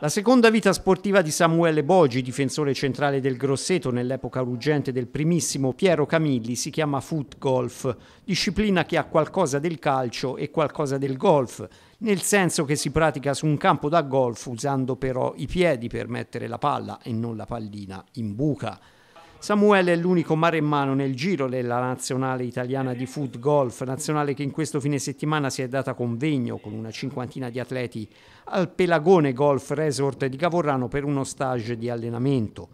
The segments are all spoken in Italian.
La seconda vita sportiva di Samuele Bogi, difensore centrale del Grosseto nell'epoca ruggente del primissimo Piero Camilli, si chiama foot golf, disciplina che ha qualcosa del calcio e qualcosa del golf, nel senso che si pratica su un campo da golf usando però i piedi per mettere la palla e non la pallina in buca. Samuele è l'unico mare in mano nel giro della nazionale italiana di foot golf, nazionale che in questo fine settimana si è data convegno con una cinquantina di atleti al Pelagone Golf Resort di Cavorrano per uno stage di allenamento.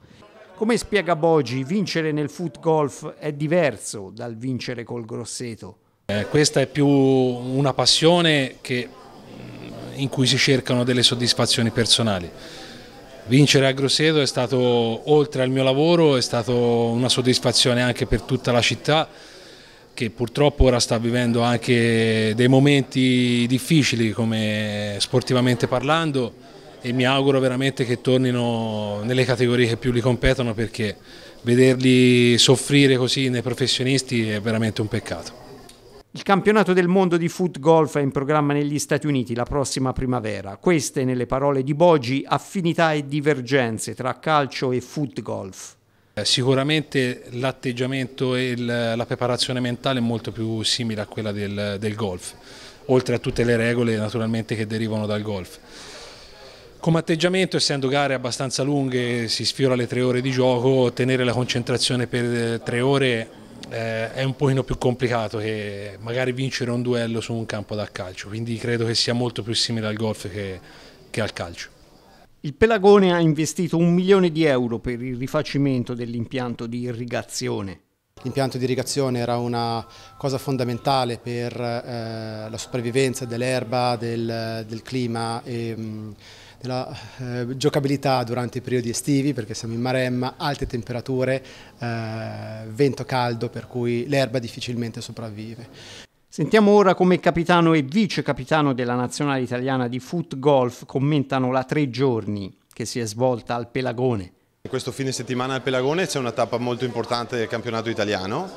Come spiega Bogi, vincere nel foot golf è diverso dal vincere col grosseto. Eh, questa è più una passione che, mm, in cui si cercano delle soddisfazioni personali. Vincere a Grosseto è stato, oltre al mio lavoro, è stata una soddisfazione anche per tutta la città che purtroppo ora sta vivendo anche dei momenti difficili come sportivamente parlando e mi auguro veramente che tornino nelle categorie che più li competono perché vederli soffrire così nei professionisti è veramente un peccato. Il campionato del mondo di foot golf è in programma negli Stati Uniti la prossima primavera. Queste, nelle parole di Boggi, affinità e divergenze tra calcio e foot golf. Eh, sicuramente l'atteggiamento e la preparazione mentale è molto più simile a quella del, del golf, oltre a tutte le regole naturalmente che derivano dal golf. Come atteggiamento, essendo gare abbastanza lunghe, si sfiora le tre ore di gioco, tenere la concentrazione per eh, tre ore eh, è un pochino più complicato che magari vincere un duello su un campo da calcio, quindi credo che sia molto più simile al golf che, che al calcio. Il Pelagone ha investito un milione di euro per il rifacimento dell'impianto di irrigazione. L'impianto di irrigazione era una cosa fondamentale per eh, la sopravvivenza dell'erba, del, del, clima e, ehm, mh, della eh, giocabilità durante i periodi estivi perché siamo in Maremma, alte temperature, eh, vento caldo per cui l'erba difficilmente sopravvive. Sentiamo ora come capitano e vice capitano della nazionale italiana di foot golf commentano la tre giorni che si è svolta al Pelagone. Questo fine settimana al Pelagone c'è una tappa molto importante del campionato italiano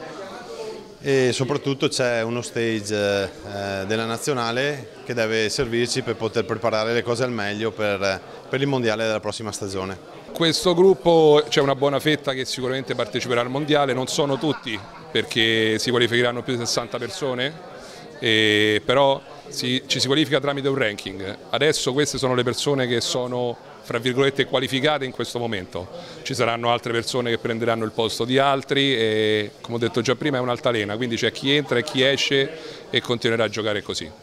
e soprattutto c'è uno stage eh, della nazionale che deve servirci per poter preparare le cose al meglio per, per il mondiale della prossima stagione. Questo gruppo c'è una buona fetta che sicuramente parteciperà al mondiale, non sono tutti perché si qualificheranno più di 60 persone, però si, ci si qualifica tramite un ranking. Adesso queste sono le persone che sono fra virgolette qualificate in questo momento. Ci saranno altre persone che prenderanno il posto di altri e come ho detto già prima è un'altalena, quindi c'è chi entra e chi esce e continuerà a giocare così.